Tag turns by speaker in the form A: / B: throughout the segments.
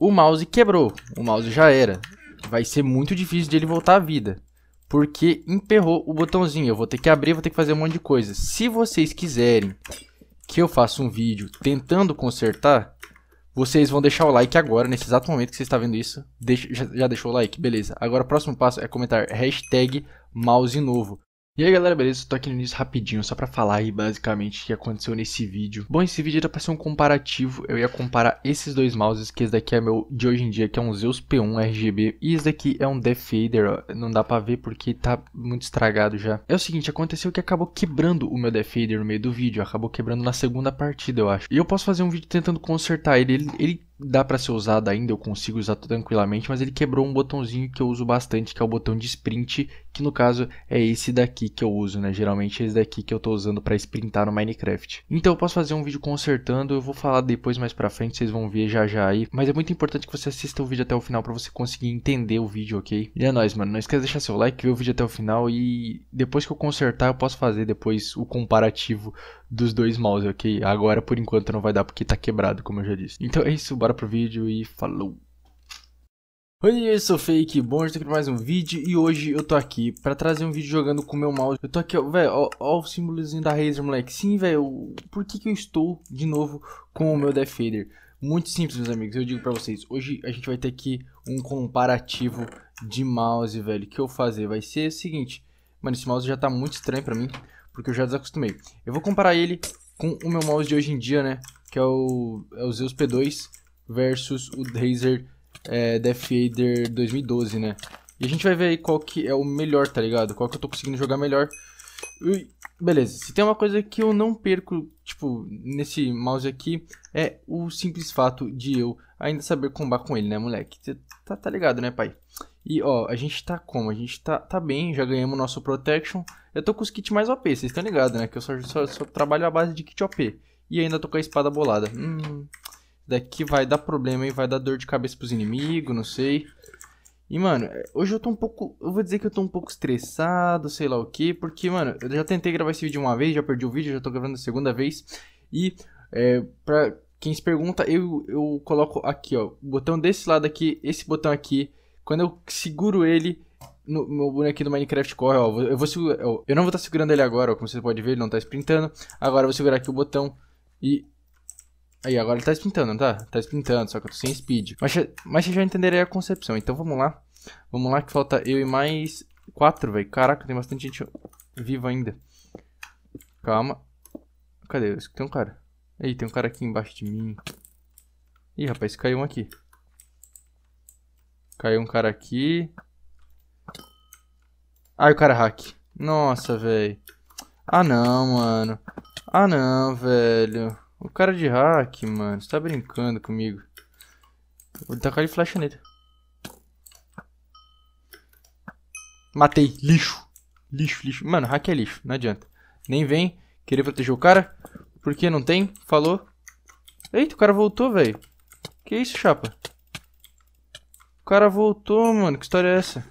A: O mouse quebrou, o mouse já era. Vai ser muito difícil de ele voltar à vida, porque emperrou o botãozinho. Eu vou ter que abrir, vou ter que fazer um monte de coisa. Se vocês quiserem que eu faça um vídeo tentando consertar, vocês vão deixar o like agora, nesse exato momento que você está vendo isso. Deixa, já, já, deixou o like? Beleza. Agora o próximo passo é comentar hashtag mouse novo. E aí galera, beleza? Estou aqui no início rapidinho, só para falar aí basicamente o que aconteceu nesse vídeo. Bom, esse vídeo era tá para ser um comparativo, eu ia comparar esses dois mouses, que esse daqui é meu de hoje em dia, que é um Zeus P1 RGB, e esse daqui é um Death Fader, ó. não dá para ver porque tá muito estragado já. É o seguinte, aconteceu que acabou quebrando o meu Death Fader no meio do vídeo, acabou quebrando na segunda partida, eu acho. E eu posso fazer um vídeo tentando consertar ele, ele, ele dá para ser usado ainda, eu consigo usar tranquilamente, mas ele quebrou um botãozinho que eu uso bastante, que é o botão de sprint, que no caso é esse daqui que eu uso, né? Geralmente é esse daqui que eu estou usando para sprintar no Minecraft. Então eu posso fazer um vídeo consertando, eu vou falar depois mais para frente, vocês vão ver já já aí, mas é muito importante que você assista o vídeo até o final para você conseguir entender o vídeo, OK? E é nóis, mano, não esquece de deixar seu like, ver o vídeo até o final e depois que eu consertar eu posso fazer depois o comparativo dos dois mouse, OK? Agora por enquanto não vai dar porque tá quebrado, como eu já disse. Então é isso, bora bora pro vídeo e falou! Oi, eu sou Fake, bom hoje tá mais um vídeo e hoje eu tô aqui pra trazer um vídeo jogando com o meu mouse. Eu tô aqui, ó, velho, ó, ó, o símbolozinho da Razer, moleque. Sim, velho, por que que eu estou de novo com o meu Death Fader? Muito simples, meus amigos, eu digo pra vocês. Hoje a gente vai ter aqui um comparativo de mouse, velho. O que eu fazer? Vai ser o seguinte, mano, esse mouse já tá muito estranho pra mim, porque eu já desacostumei. Eu vou comparar ele com o meu mouse de hoje em dia, né, que é o, é o Zeus P2, versus o Razer é, Death Vader 2012, né? E a gente vai ver aí qual que é o melhor, tá ligado? Qual que eu tô conseguindo jogar melhor. Ui, beleza, se tem uma coisa que eu não perco, tipo, nesse mouse aqui, é o simples fato de eu ainda saber combar com ele, né, moleque? Cê tá, tá ligado, né, pai? E, ó, a gente tá como? A gente tá, tá bem, já ganhamos nosso Protection. Eu tô com os kits mais OP, vocês estão ligados, né? Que eu só, só, só trabalho à base de kit OP. E ainda tô com a espada bolada. Hum, Daqui vai dar problema, e Vai dar dor de cabeça pros inimigos, não sei. E, mano, é, hoje eu tô um pouco. Eu vou dizer que eu tô um pouco estressado, sei lá o que, porque, mano, eu já tentei gravar esse vídeo uma vez, já perdi o vídeo, já tô gravando a segunda vez. E, é, pra quem se pergunta, eu, eu coloco aqui, ó, o botão desse lado aqui, esse botão aqui. Quando eu seguro ele, no meu bonequinho do Minecraft corre, ó. Eu vou segurar. Eu não vou estar tá segurando ele agora, ó, como você pode ver, ele não está sprintando. Agora eu vou segurar aqui o botão e Aí, agora ele tá espintando, não tá? Tá espintando, só que eu tô sem speed. Mas, mas já entenderei a concepção. Então vamos lá. Vamos lá que falta eu e mais quatro, velho. Caraca, tem bastante gente viva ainda. Calma. Cadê? Eu escutei um cara. Aí tem um cara aqui embaixo de mim. Ih, rapaz, caiu um aqui. Caiu um cara aqui. Ai, o cara é hack. Nossa, velho. Ah, não, mano. Ah, não, velho. O cara de hack, mano. Você tá brincando comigo. Vou tacar de flecha nele. Matei. Lixo. Lixo, lixo. Mano, hack é lixo. Não adianta. Nem vem querer proteger o cara. Porque não tem. Falou. Eita, o cara voltou, velho. Que isso, chapa? O cara voltou, mano. Que história é essa?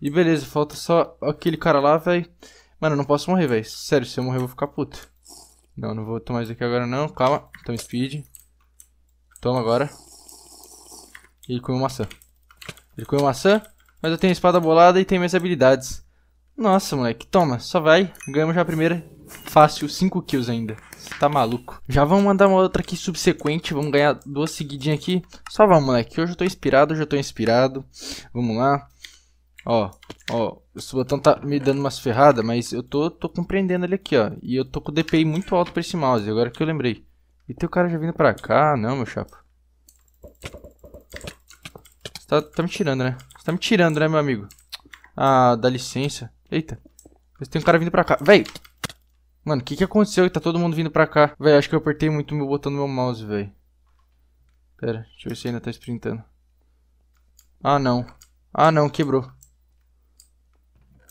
A: E beleza, falta só aquele cara lá, velho. Mano, eu não posso morrer, velho. Sério, se eu morrer eu vou ficar puto. Não, não vou tomar isso aqui agora não. Calma. toma speed. Toma agora. Ele comeu maçã. Ele comeu maçã, mas eu tenho espada bolada e tenho minhas habilidades. Nossa, moleque. Toma, só vai. Ganhamos já a primeira. Fácil, 5 kills ainda. Você tá maluco. Já vamos mandar uma outra aqui subsequente. Vamos ganhar duas seguidinhas aqui. Só vamos, moleque. Hoje eu tô inspirado, hoje eu tô inspirado. Vamos lá. Ó, ó, esse botão tá me dando umas ferradas, mas eu tô, tô compreendendo ele aqui, ó. E eu tô com o DPI muito alto pra esse mouse, agora que eu lembrei. E tem o cara já vindo pra cá, não, meu chapa. Você tá, tá me tirando, né? Você tá me tirando, né, meu amigo? Ah, dá licença. Eita. Mas tem um cara vindo pra cá. Véi! Mano, o que que aconteceu? Tá todo mundo vindo pra cá. Véi, acho que eu apertei muito o meu botão no meu mouse, véi. Pera, deixa eu ver se ainda tá sprintando. Ah, não. Ah, não, quebrou.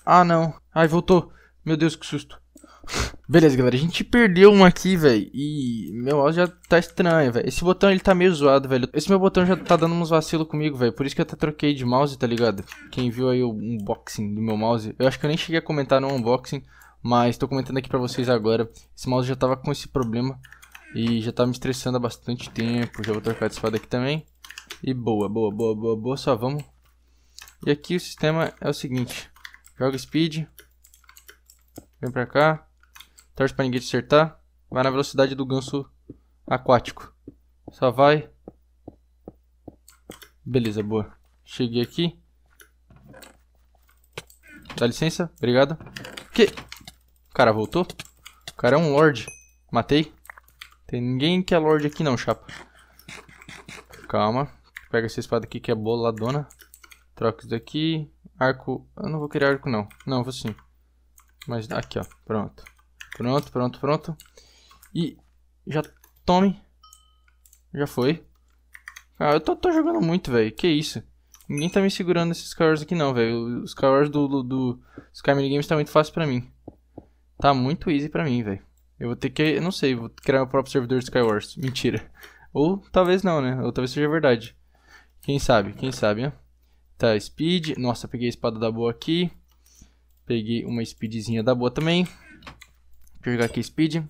A: Ah, não. Ai, voltou. Meu Deus, que susto. Beleza, galera. A gente perdeu um aqui, velho. E meu áudio já tá estranho, velho. Esse botão, ele tá meio zoado, velho. Esse meu botão já tá dando uns vacilos comigo, velho. Por isso que eu até troquei de mouse, tá ligado? Quem viu aí o unboxing do meu mouse. Eu acho que eu nem cheguei a comentar no unboxing. Mas tô comentando aqui pra vocês agora. Esse mouse já tava com esse problema. E já tava tá me estressando há bastante tempo. Já vou trocar de espada aqui também. E boa, boa, boa, boa, boa. Só vamos. E aqui o sistema é o seguinte. Joga speed. Vem pra cá. Torce pra ninguém te acertar. Vai na velocidade do ganso aquático. Só vai. Beleza, boa. Cheguei aqui. Dá licença, obrigado. Que? O cara voltou? O cara é um lord. Matei. Tem ninguém que é lord aqui não, chapa. Calma. Pega essa espada aqui que é boladona. Troca isso daqui arco... Eu não vou criar arco, não. Não, vou sim. Mas tá. aqui, ó. Pronto. Pronto, pronto, pronto. E já tome. Já foi. Ah, eu tô, tô jogando muito, velho. Que isso? Ninguém tá me segurando nesses Skywars aqui não, velho. Os Skywars do, do, do Sky Minigames tá muito fácil pra mim. Tá muito easy pra mim, velho. Eu vou ter que, eu não sei, vou criar meu próprio servidor de Skywars. Mentira. Ou talvez não, né? Ou talvez seja verdade. Quem sabe, quem sabe, né? Tá, speed. Nossa, peguei a espada da boa aqui. Peguei uma speedzinha da boa também. Deixa jogar aqui speed.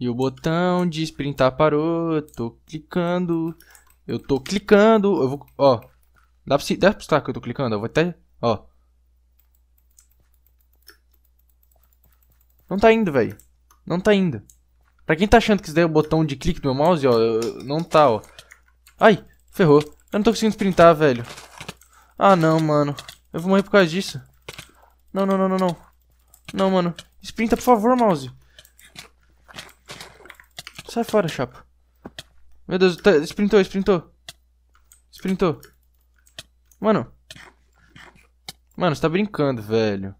A: E o botão de sprintar parou. Eu tô clicando. Eu tô clicando. Eu vou. Ó. Dá pra, dá pra estar que eu tô clicando? Eu vou até. Ó. Não tá indo, velho. Não tá indo. Pra quem tá achando que isso daí é o botão de clique do meu mouse, ó. Não tá, ó. Ai, ferrou. Eu não tô conseguindo sprintar, velho. Ah, não, mano. Eu vou morrer por causa disso. Não, não, não, não, não. Não, mano. Sprinta, por favor, mouse. Sai fora, chapa. Meu Deus, tá, sprintou, sprintou. Sprintou. Mano. Mano, você tá brincando, velho.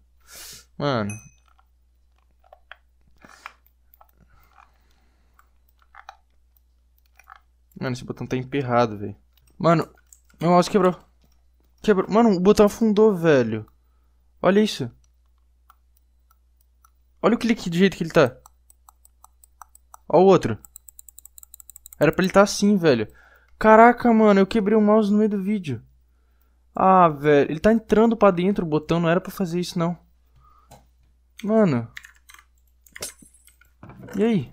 A: Mano. Mano, esse botão tá emperrado, velho. Mano, meu mouse quebrou. Quebrou. Mano, o botão afundou, velho. Olha isso. Olha o clique do jeito que ele tá. Olha o outro. Era pra ele estar tá assim, velho. Caraca, mano, eu quebrei o mouse no meio do vídeo. Ah, velho. Ele tá entrando pra dentro o botão. Não era pra fazer isso, não. Mano. E aí?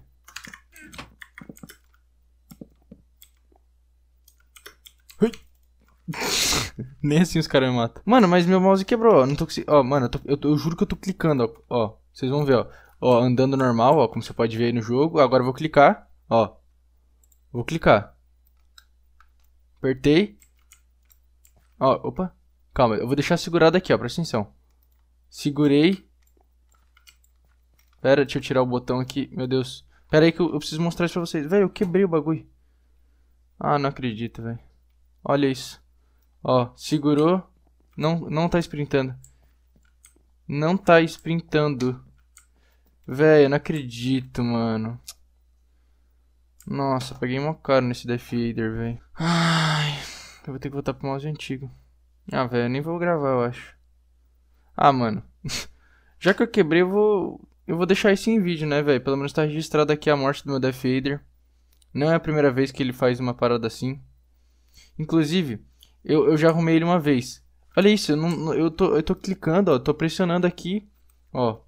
A: Nem assim os caras me matam. Mano, mas meu mouse quebrou, ó. Não tô conseguindo. Ó, mano, eu, tô... Eu, eu, juro que eu tô clicando, ó. vocês vão ver, ó. Ó, andando normal, ó, como você pode ver aí no jogo. Agora eu vou clicar, ó. Vou clicar. Apertei. Ó, opa. Calma, eu vou deixar segurado aqui, ó, presta atenção. Segurei. Pera, deixa eu tirar o botão aqui. Meu Deus. Pera aí que eu, eu preciso mostrar isso pra vocês. Velho, eu quebrei o bagulho. Ah, não acredito, velho. Olha isso. Ó, segurou. Não, não tá sprintando. Não tá sprintando. Véi, eu não acredito, mano. Nossa, paguei mó caro nesse Death Eater, velho. Ai, eu vou ter que voltar pro mouse antigo. Ah, velho, eu nem vou gravar, eu acho. Ah, mano. Já que eu quebrei, eu vou, eu vou deixar isso em vídeo, né, velho? Pelo menos tá registrado aqui a morte do meu Death Eater. Não é a primeira vez que ele faz uma parada assim. Inclusive, eu, eu já arrumei ele uma vez. Olha isso, eu, não, eu, tô, eu tô clicando, ó, tô pressionando aqui, ó.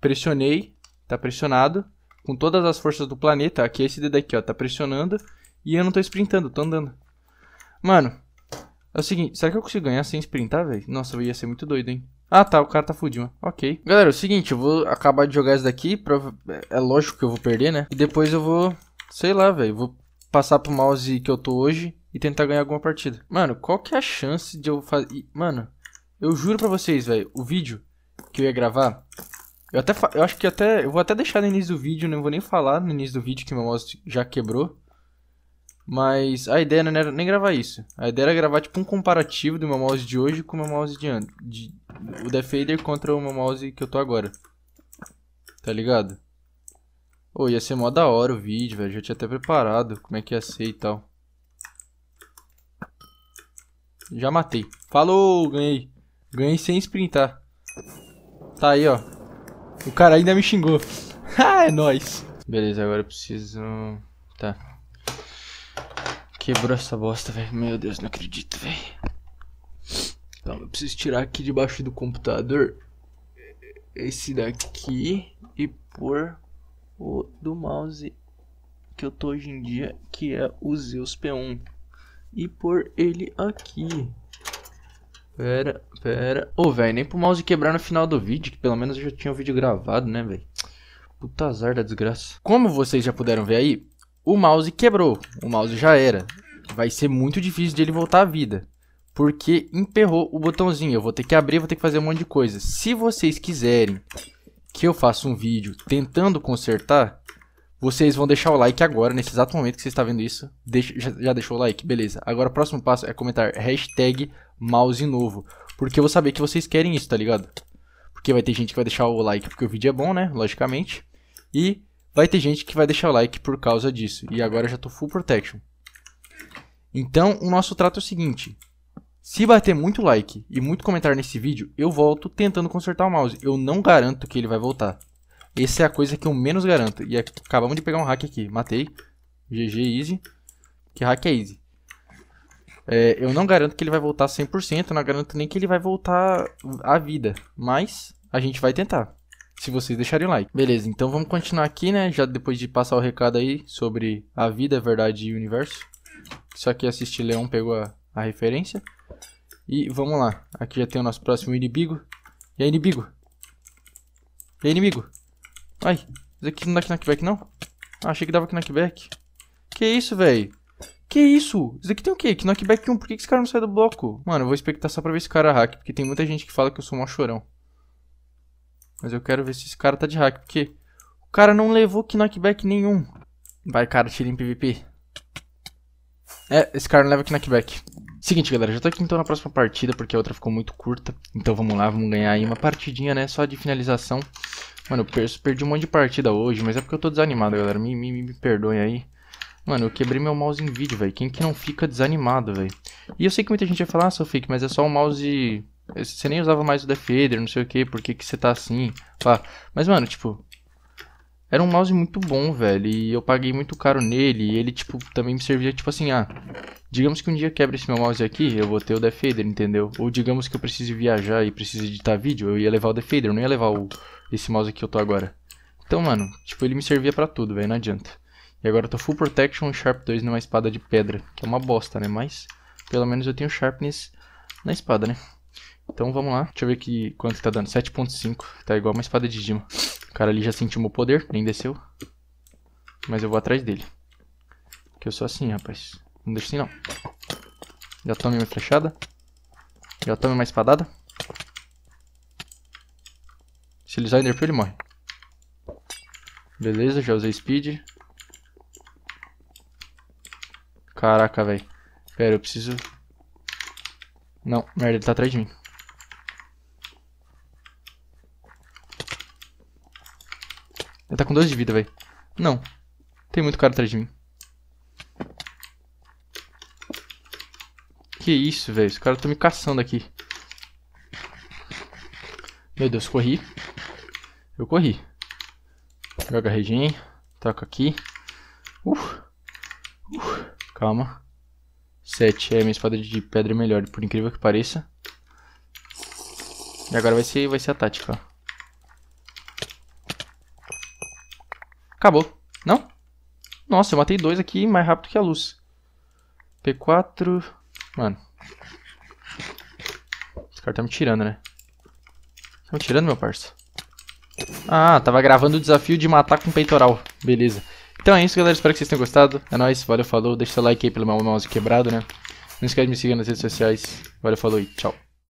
A: Pressionei, tá pressionado, com todas as forças do planeta. Aqui, é esse dedo aqui, ó, tá pressionando. E eu não tô sprintando, tô andando. Mano, é o seguinte, será que eu consigo ganhar sem sprintar, velho? Nossa, eu ia ser muito doido, hein? Ah, tá, o cara tá fudido, ok. Galera, é o seguinte, eu vou acabar de jogar isso daqui, pra... é lógico que eu vou perder, né? E depois eu vou, sei lá, velho, vou passar pro mouse que eu tô hoje e tentar ganhar alguma partida. Mano, qual que é a chance de eu fazer... Mano, eu juro pra vocês, velho, o vídeo que eu ia gravar... Eu até fa... eu acho que até... Eu vou até deixar no início do vídeo, não vou nem falar no início do vídeo que meu mouse já quebrou. Mas a ideia não era nem gravar isso. A ideia era gravar tipo um comparativo do meu mouse de hoje com o meu mouse de antes. De... O Defader contra o meu mouse que eu tô agora. Tá ligado? Ô, oh, ia ser mó da hora o vídeo, velho. Já tinha até preparado como é que ia ser e tal. Já matei. Falou, ganhei. Ganhei sem sprintar. Tá aí, ó. O cara ainda me xingou. ah, é nóis. Beleza, agora eu preciso... Tá. Quebrou essa bosta, velho. Meu Deus, não acredito, velho. Então, eu preciso tirar aqui debaixo do computador esse daqui e pôr o do mouse que eu tô hoje em dia, que é o Zeus P1 e pôr ele aqui. Pera, pera. Ô, oh, velho, nem pro mouse quebrar no final do vídeo, que pelo menos eu já tinha o vídeo gravado, né, velho? Puta azar da desgraça. Como vocês já puderam ver aí, o mouse quebrou. O mouse já era. Vai ser muito difícil de ele voltar à vida. Porque emperrou o botãozinho. Eu vou ter que abrir, vou ter que fazer um monte de coisa. Se vocês quiserem que eu faça um vídeo tentando consertar, vocês vão deixar o like agora, nesse exato momento que você está vendo isso. Deixa, já, já, deixou o like, beleza. Agora o próximo passo é comentar hashtag mouse novo. Porque eu vou saber que vocês querem isso, tá ligado? Porque vai ter gente que vai deixar o like porque o vídeo é bom, né? Logicamente. E vai ter gente que vai deixar o like por causa disso. E agora eu já tô full protection. Então, o nosso trato é o seguinte. Se bater muito like e muito comentário nesse vídeo, eu volto tentando consertar o mouse. Eu não garanto que ele vai voltar. Essa é a coisa que eu menos garanto. E acabamos de pegar um hack aqui. Matei. GG easy. Que hack é easy. É, eu não garanto que ele vai voltar 100%, não garanto nem que ele vai voltar à vida, mas a gente vai tentar, se vocês deixarem o like. Beleza, então vamos continuar aqui, né, já depois de passar o recado aí sobre a vida, a verdade e o universo. Só que assistir Leão pegou a, a referência. E vamos lá, aqui já tem o nosso próximo inimigo. E aí, inimigo? E aí, inimigo? Ai, isso aqui não dá knockback, não? Ah, achei que dava knockback. Que isso, velho? Que isso? Isso aqui tem o quê? Que knockback 1? Por que esse cara não sai do bloco? Mano, eu vou expectar só pra ver esse cara hack, porque tem muita gente que fala que eu sou um chorão. Mas eu quero ver se esse cara tá de hack, porque o cara não levou knockback nenhum. Vai, cara, tira em PVP. É, esse cara não leva knockback. Seguinte, galera, já tô aqui então na próxima partida, porque a outra ficou muito curta. Então vamos lá, vamos ganhar aí uma partidinha, né, só de finalização. Mano, eu perdi um monte de partida hoje, mas é porque eu tô desanimado, galera. Me, me, me perdoem aí. Mano, eu quebrei meu mouse em vídeo, velho. Quem que não fica desanimado, velho? E eu sei que muita gente vai falar, ah, seu fake, mas é só um mouse... É, você nem usava mais o defader não sei o que, por que que você tá assim? Pá. Mas, mano, tipo, era um mouse muito bom, velho, e eu paguei muito caro nele, e ele, tipo, também me servia, tipo assim, ah, digamos que um dia quebra esse meu mouse aqui, eu vou ter o defader, entendeu? Ou digamos que eu precise viajar e precise editar vídeo, eu ia levar o defader, eu não ia levar o, esse mouse aqui que eu tô agora. Então, mano, tipo, ele me servia pra tudo, velho, não adianta. E agora eu tô full protection e Sharp 2 numa espada de pedra, que é uma bosta, né, mas pelo menos eu tenho Sharpness na espada, né? Então vamos lá, deixa eu ver aqui quanto tá dando, 7.5, tá igual uma espada de Dima. O cara ali já sentiu meu poder, nem desceu. Mas eu vou atrás dele. Que eu sou assim, rapaz. Não deixa assim, não. Já tomei uma flechada. Já tomei uma espadada. Se ele usar Enderpearl, ele morre. Beleza, já usei Speed. Caraca, velho. Pera, eu preciso... Não, merda, ele tá atrás de mim. Ele tá com 2 de vida, velho. Não. Tem muito cara atrás de mim. Que isso, velho. Os caras estão me caçando aqui. Meu Deus, corri. Eu corri. Joga a gen. Taco aqui. Uf. Uf. Calma. 7. É, minha espada de pedra é melhor, por incrível que pareça. E agora vai ser, vai ser a tática, ó. Acabou. Não? Nossa, eu matei dois aqui mais rápido que a luz. P4... Mano. Os caras tá me tirando, né? Estão tirando, meu parça? Ah, tava gravando o desafio de matar com peitoral. Beleza. Então é isso, galera. Espero que vocês tenham gostado. É nóis. Valeu, falou. Deixa seu like aí pelo meu mouse quebrado, né? Não esquece de me seguir nas redes sociais. Valeu, falou e tchau.